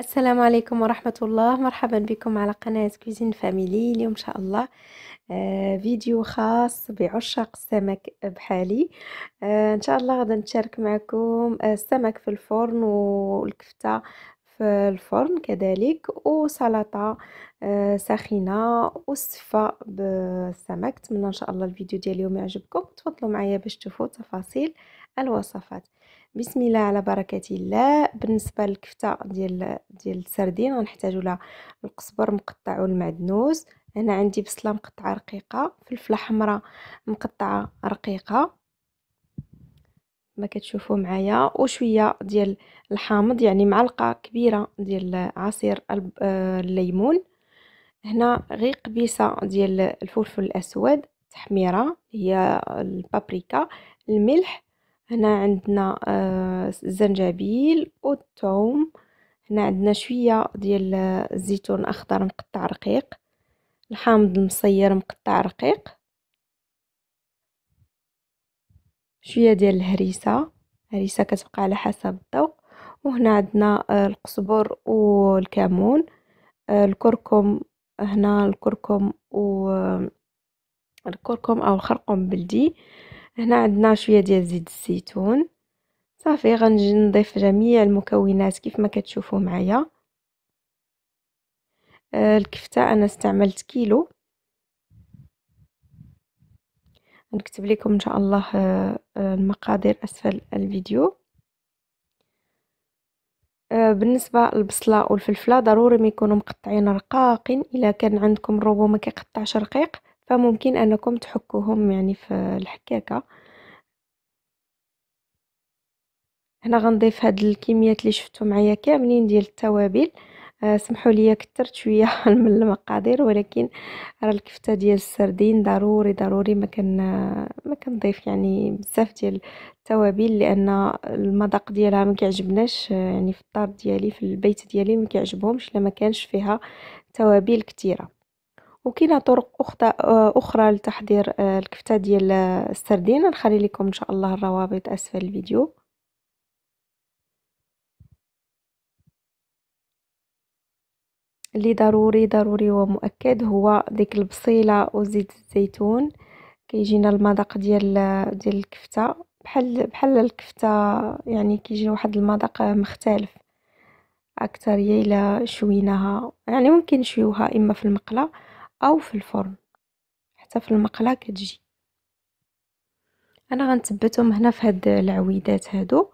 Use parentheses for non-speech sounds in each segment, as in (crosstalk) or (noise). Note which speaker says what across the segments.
Speaker 1: السلام عليكم ورحمة الله مرحبا بكم على قناة كوزين فاميلي اليوم إن شاء الله آه، فيديو خاص بعشاق السمك بحالي آه، إن شاء الله غدا نشارك معكم آه، السمك في الفرن والكفتة في الفرن كذلك وسلطة آه، ساخنه وصفه بالسمك نتمنى ان شاء الله الفيديو ديال اليوم يعجبكم تفضلوا معايا باش تشوفوا تفاصيل الوصفات بسم الله على بركه الله بالنسبه للكفته ديال ديال السردين غنحتاجوا لها القزبر مقطع والمعدنوس انا عندي بصله مقطعه رقيقه فلفله حمراء مقطعه رقيقه ما كتشوفوا معايا وشويه ديال الحامض يعني معلقه كبيره ديال عصير آه، الليمون هنا غير قبيصه ديال الفلفل الاسود تحميره هي البابريكا الملح هنا عندنا آه، الزنجبيل والثوم هنا عندنا شويه ديال الزيتون اخضر مقطع رقيق الحامض المصير مقطع رقيق شويه ديال الهريسه هريسة كتبقى على حسب الذوق وهنا عندنا آه، القزبر والكمون آه، الكركم هنا الكركم و الكركم او الخرقوم بلدي هنا عندنا شويه ديال زيت الزيتون صافي غنجي نضيف جميع المكونات كيف ما كتشوفوا معايا آه، الكفته انا استعملت كيلو نكتب لكم ان شاء الله آه، آه، المقادير اسفل الفيديو آه، بالنسبه للبصله والفلفله ضروري ما يكونوا مقطعين رقاقين الا كان عندكم روبو ما كيقطعش رقيق فممكن انكم تحكوهم يعني في الحكاكه هنا غنضيف هاد الكميات اللي شفتو معايا كاملين ديال التوابل آه، سمحوا لي كثرت شويه (laughs) من المقادير ولكن راه الكفته ديال السردين ضروري ضروري ما كان ما كنضيف يعني بزاف ديال التوابل لان المذاق ديالها ما كيعجبناش آه، يعني في الدار ديالي في البيت ديالي ما كيعجبهمش لما كانش فيها توابل كثيره وكاينه طرق آه، اخرى لتحضير الكفته ديال السردين نخلي لكم ان شاء الله الروابط اسفل الفيديو اللي ضروري ضروري ومؤكد هو ديك البصيله وزيت الزيتون كيجينا المذاق ديال ديال الكفته بحال بحال الكفته يعني كيجي واحد المذاق مختلف اكثر الا شويناها يعني ممكن نشويوها اما في المقله او في الفرن حتى في المقله كتجي انا غنثبتهم هنا في هاد العويدات هادو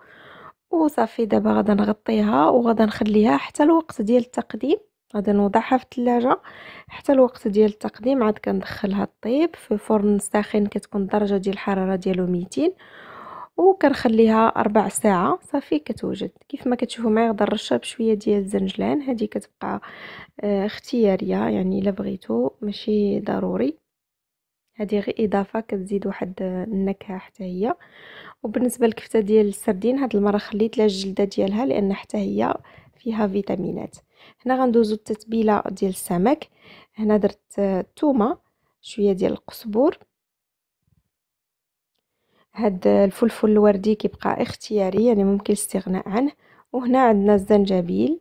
Speaker 1: وصافي دابا غادا نغطيها وغادي نخليها حتى الوقت ديال التقديم غادي نوضعها في التلاجة حتى الوقت ديال التقديم عاد كندخلها طيب في فرن ساخن كتكون درجة ديال الحرارة ديالو أو وكنخليها ربع ساعة صافي كتوجد كيف ما كتشوفوا معايا غدا نرشها بشوية ديال الزنجلان هذه كتبقى آه، اختيارية يعني الا بغيتو ماشي ضروري هذه غير اضافه كتزيد واحد النكهه حتى هي وبالنسبه للكفته ديال السردين هاد المره خليت لها الجلده ديالها لان حتى هي فيها فيتامينات هنا غندوزو التتبيله ديال السمك هنا درت الثومه شويه ديال القزبور هاد الفلفل الوردي كيبقى اختياري يعني ممكن الاستغناء عنه وهنا عندنا الزنجبيل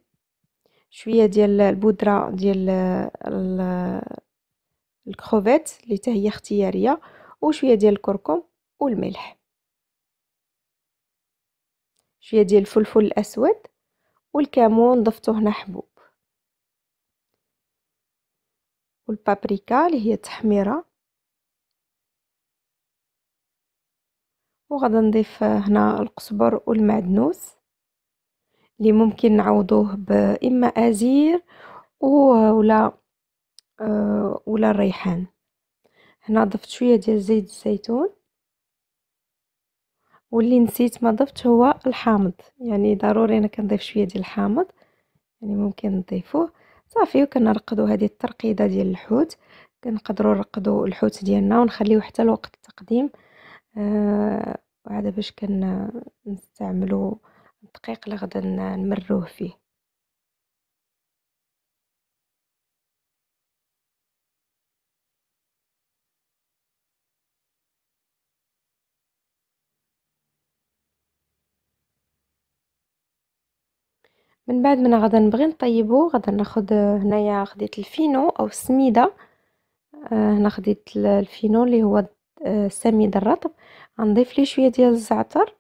Speaker 1: شويه ديال البودره ديال الكروفيت اللي حتى هي اختياريه وشويه ديال الكركم والملح شويه ديال الفلفل الاسود والكمون ضفتو هنا حبوب والبابريكا اللي هي التحميره وغادي نضيف هنا القزبر والمعدنوس اللي ممكن نعوضوه باما ازير ولا آه، ولا الريحان هنا ضفت شويه ديال زيت الزيتون واللي نسيت ما ضفت هو الحامض يعني ضروري انا كنضيف شويه ديال الحامض يعني ممكن نضيفوه صافي وكنرقدوا هذه الترقيده ديال الحوت كنقدروا نرقدوا الحوت ديالنا ونخليوه حتى لوقت التقديم آه وهذا باش كنستعملوا الدقيق اللي غدا نمروه فيه من بعد ما غدا نبغي نطيبو غدا ناخذ هنايا خديت الفينو او السميده آه، هنا خديت الفينو اللي هو السميد آه، الرطب غنضيف ليه شويه ديال الزعتر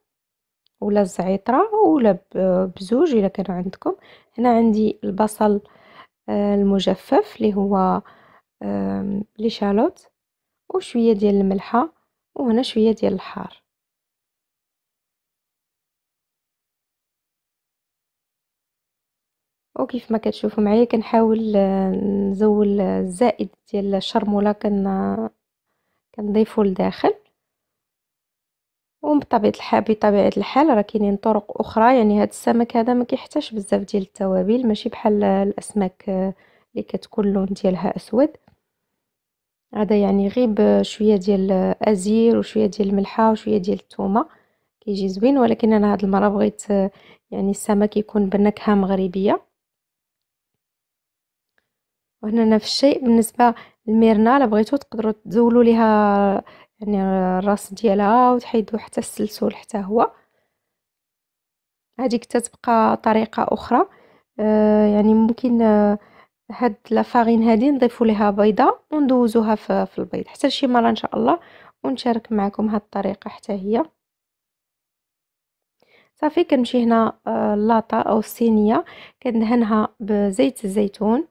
Speaker 1: ولا الزعيطره ولا بزوج الا كان عندكم هنا عندي البصل آه، المجفف اللي هو لي شالوت وشويه ديال الملحه وهنا شويه ديال الحار وكيف ما كتشوفوا معايا يعني كنحاول آه، نزول الزائد ديال الشرموله كن كنضيفو لداخل وبطبيعه الحال بطبيعه الحال راه كاينين طرق اخرى يعني هذا السمك هذا ما كيحتاجش بزاف ديال التوابل ماشي بحال الاسماك آه، اللي كتكون اللون ديالها اسود هذا يعني غيب شويه ديال الازير وشويه ديال الملحه وشويه ديال الثومه كيجي زوين ولكن انا هاد المره بغيت آه، يعني السمك يكون بنكهه مغربيه وهنا نفس الشيء بالنسبه للميرنا الا بغيتو تقدروا تزولوا ليها يعني الراس ديالها وتحيدوا حتى السلسول حتى هو هذيك تتبقى طريقه اخرى آه يعني ممكن آه هاد لافارين هادي نضيفوا لها بيضه وندوزوها في, في البيض حتى شي مره ان شاء الله ونشارك معكم هاد الطريقه حتى هي صافي كنمشي هنا اللاطه آه، او الصينيه كندهنها بزيت الزيتون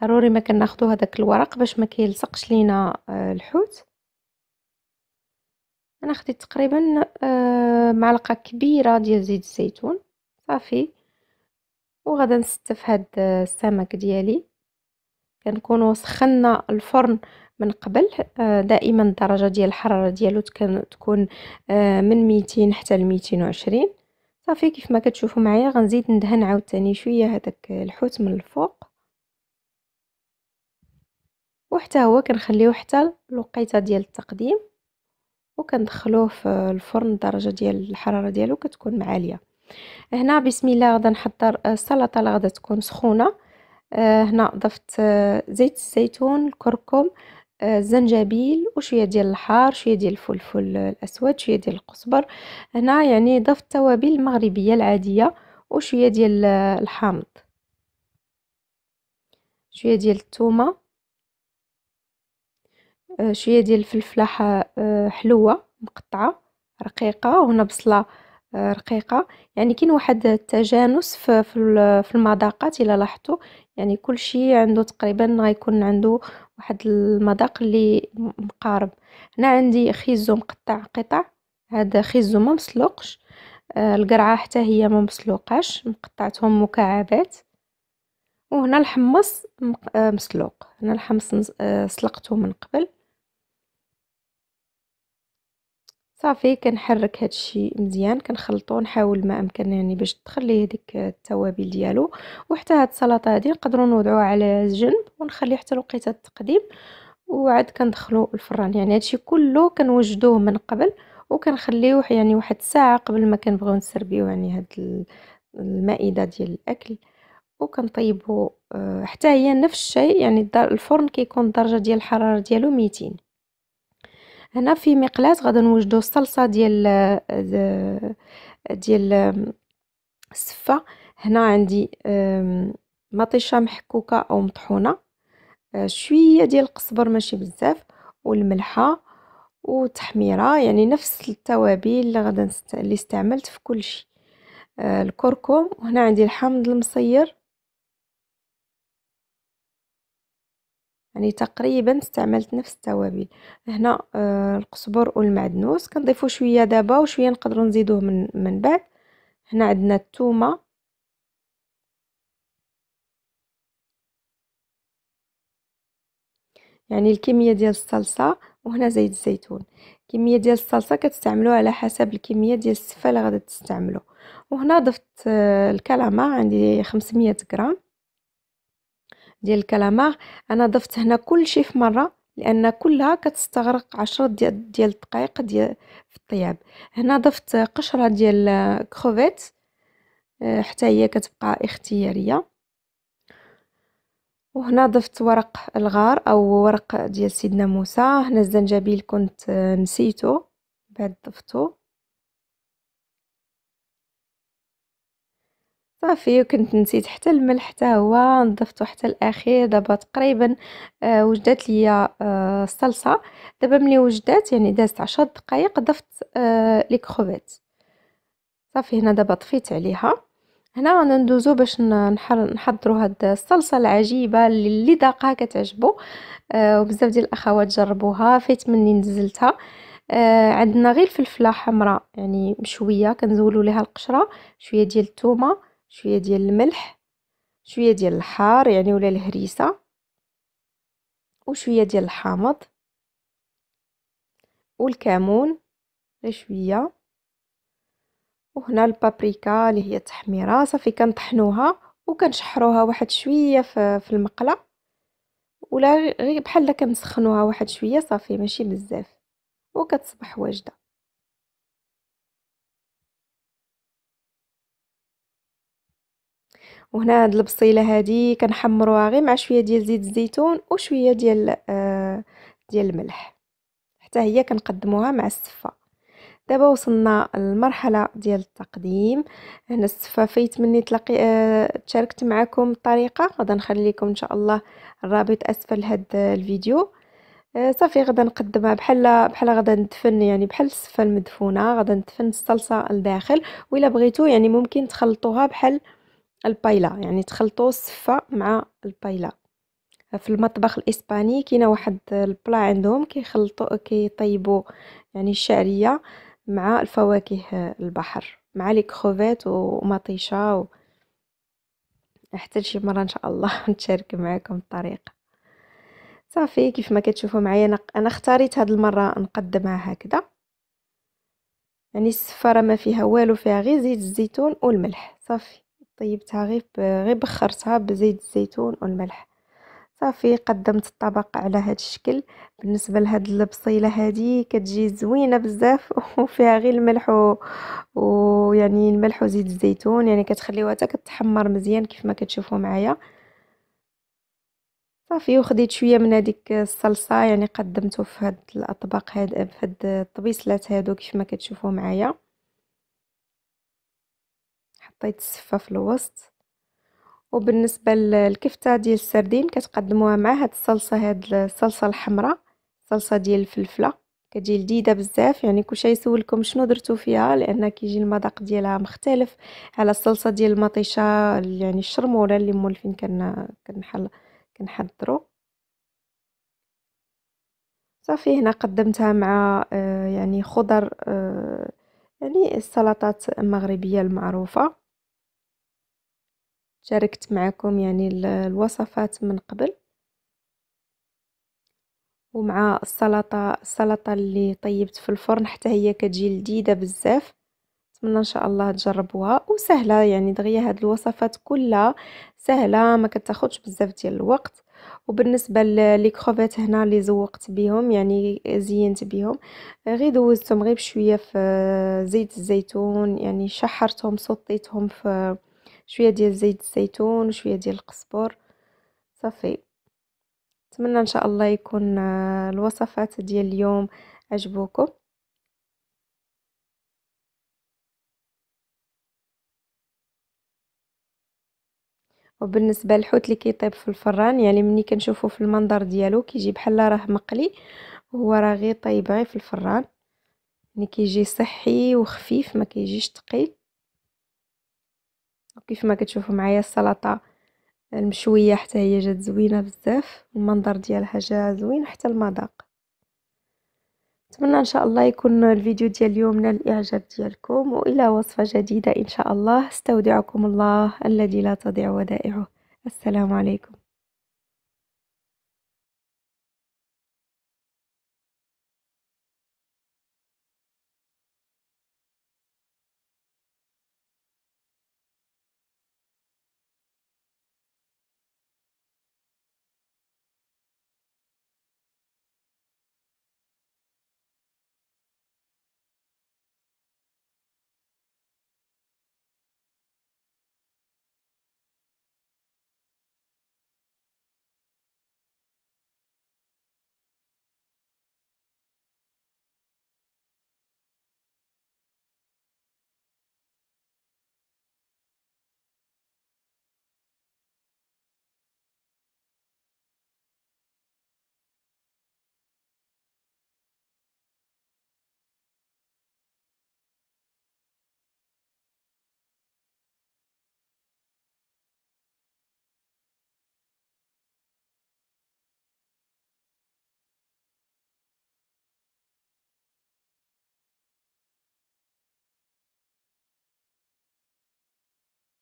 Speaker 1: ضروري ما كناخذوا هذاك الورق باش ما كيلصقش لينا آه، الحوت انا خديت تقريبا آه، معلقه كبيره ديال زيت الزيتون صافي وغادا نستف هاد آه، السمك ديالي كنكونوا سخنا الفرن من قبل دائما الدرجه ديال الحراره ديالو تكون من 200 حتى ل 220 صافي كيف ما كتشوفوا معايا غنزيد ندهن عاوتاني شويه هذاك الحوت من الفوق وحتى هو كنخليوه حتى الوقيته ديال التقديم وكندخلوه في الفرن الدرجه ديال الحراره ديالو كتكون عاليه هنا بسم الله غدا نحضر آه، السلطه اللي غدا تكون سخونه آه، هنا ضفت آه، زيت الزيتون الكركم الزنجبيل وشويه ديال الحار شويه ديال الفلفل الاسود شويه ديال القزبر هنا يعني ضفت التوابل المغربيه العاديه وشويه ديال الحامض شويه ديال الثومه آه، شويه ديال الفلفله آه، حلوه مقطعه رقيقه وهنا بصله آه، رقيقه يعني كاين واحد التجانس في في المذاقات الا لاحظتوا يعني كل شيء عنده تقريبا غيكون عنده واحد المذاق اللي مقارب هنا عندي خيزو مقطع قطع هذا خيزو ما مسلوقش القرعه حتى هي ما مسلوقاش مقطعتهم مكعبات وهنا الحمص مسلوق هنا الحمص سلقته من قبل صافي كنحرك الشيء مزيان كنخلطو نحاول ما امكن يعني باش تخلي هذيك التوابل ديالو وحتى هاد السلطه هذه نقدروا نوضعوها على جنب ونخليه حتى لوقيت التقديم وعاد كندخلو الفران يعني الشيء كله كنوجدوه من قبل وكنخليوه يعني واحد ساعه قبل ما كنبغيو نسربيو يعني هاد المائده ديال الاكل وكنطيبو آه، حتى هي نفس الشيء يعني الفرن كيكون الدرجه ديال الحراره ديالو 200 هنا في مقلاة غادي نوجدو الصلصه ديال ديال السفه هنا عندي مطيشه محكوكه او مطحونه آه، شويه ديال القزبر ماشي بزاف والملحه وتحميره يعني نفس التوابل اللي غادي اللي استعملت في كل شيء آه، الكركم وهنا عندي الحامض المصير يعني تقريبا استعملت نفس التوابل هنا آه القزبر والمعدنوس كنضيفو شويه دابا وشويه نقدروا نزيدوه من من بعد هنا عندنا الثومه يعني الكميه ديال الصلصه وهنا زيت الزيتون الكميه ديال الصلصه كتستعملوها على حسب الكميه ديال السفه اللي غادي تستعملو وهنا ضفت آه، الكلامه عندي 500 غرام ديال الكلامار انا ضفت هنا كل شيء في مره لان كلها كتستغرق عشرة ديال, ديال الدقائق ديال في الطياب هنا ضفت قشره ديال كروفيت آه، حتى هي كتبقى اختياريه وهنا ضفت ورق الغار او ورق ديال سيدنا موسى هنا الزنجبيل كنت آه، نسيته بعد ضفتو صافي وكنت نسيت حتى الملح حتى هو نضفته حتى الاخير دابا تقريبا آه وجدات ليا آه الصلصه دابا ملي وجدات يعني دازت 10 دقائق ضفت آه لي كروفيت صافي هنا دابا طفيت عليها هنا غانا ندوزو باش نحضروا هاد الصلصه العجيبه اللي ذاقها كتعجبو آه وبزاف ديال الاخوات جربوها فايت مني نزلتها آه عندنا غير الفلفله حمراء يعني مشويه كنزولو ليها القشره شويه ديال الثومه شويه ديال الملح شويه ديال الحار يعني ولا الهريسه وشويه ديال الحامض والكمون شويه وهنا البابريكا اللي هي التحميره صافي كنطحنوها وكنشحروها واحد شويه في المقله ولا غير بحال كنسخنوها واحد شويه صافي ماشي بزاف وكتصبح واجده وهنا هاد البصيله هادي كنحمروها غير مع شويه ديال زيت الزيتون وشويه ديال آه ديال الملح حتى هي كنقدموها مع السفه دابا وصلنا للمرحله ديال التقديم هنا السفه فايت مني تلاقي آه تشاركت معكم الطريقه غادي نخلي لكم ان شاء الله الرابط اسفل هاد الفيديو آه صافي غادي نقدمها بحال بحال غادي ندفن يعني بحال السفه المدفونه غادي ندفن الصلصه لداخل وإلا بغيتو يعني ممكن تخلطوها بحال البايلا يعني تخلطوا الصفة مع البايلا في المطبخ الاسباني كاينه واحد البلا عندهم كيخلطوا كيطيبوا يعني الشعريه مع الفواكه البحر مع لي كروفيت ومطيشه و... حتى شي مره ان شاء الله (laughs) نتشارك معكم الطريقه صافي كيف ما كتشوفوا معايا انا اختاريت هاد المره نقدمها هكذا يعني السفاره ما فيها والو فيها غير زيت الزيتون والملح صافي طيبتها غير غير بخرتها بزيت الزيتون والملح صافي قدمت الطبق على هذا الشكل بالنسبه لهاد البصيله هذه كتجي زوينه بزاف (laughs) وفيها غير الملح و... ويعني الملح وزيت الزيتون يعني كتخليوها حتى كتحمر مزيان كيف ما كتشوفوا معايا صافي وخديت شويه من هذيك الصلصه يعني قدمته في هاد الاطباق هاد في هاد الطبيصلات هادو كيف ما كتشوفوا معايا حطيت الصفة في الوسط وبالنسبه للكفته ديال السردين كتقدموها مع هاد الصلصه هاد الصلصه الحمراء صلصة ديال الفلفله كتجي لذيذه بزاف يعني كلشي يسولكم شنو درتو فيها لان كيجي المذاق ديالها مختلف على الصلصه ديال المطيشه يعني الشرموله اللي مولفين كن كنحل كنحضرو صافي هنا قدمتها مع آه، يعني خضر آه، يعني السلطات المغربيه المعروفه شاركت معكم يعني الوصفات من قبل ومع السلطة السلطة اللي طيبت في الفرن حتى هي كتجي لذيذة بزاف نتمنى ان شاء الله تجربوها وسهله يعني دغيا هاد الوصفات كلها سهله ما كتاخدش بزاف ديال الوقت وبالنسبه لي كروفيت هنا اللي زوقت بهم يعني زينت بهم غير دوزتهم غير بشويه في زيت الزيتون يعني شحرتهم صطيتهم في شويه ديال زيت الزيتون وشويه ديال القزبر صافي نتمنى ان شاء الله يكون آه، الوصفات ديال اليوم عجبوكم وبالنسبه للحوت اللي كيطيب في الفران يعني ملي كنشوفو في المنظر ديالو كيجي بحال راه مقلي هو راه غير طايب غير في الفران يعني كيجي صحي وخفيف ما كيجيش ثقيل وكيف ما كتشوفوا معايا السلطه المشويه حتى هي جات زوينه بزاف المنظر ديالها جا زوين حتى المذاق نتمنى ان شاء الله يكون الفيديو ديال اليوم نال الاعجاب ديالكم والى وصفه جديده ان شاء الله استودعكم الله الذي لا تضيع ودائعه السلام عليكم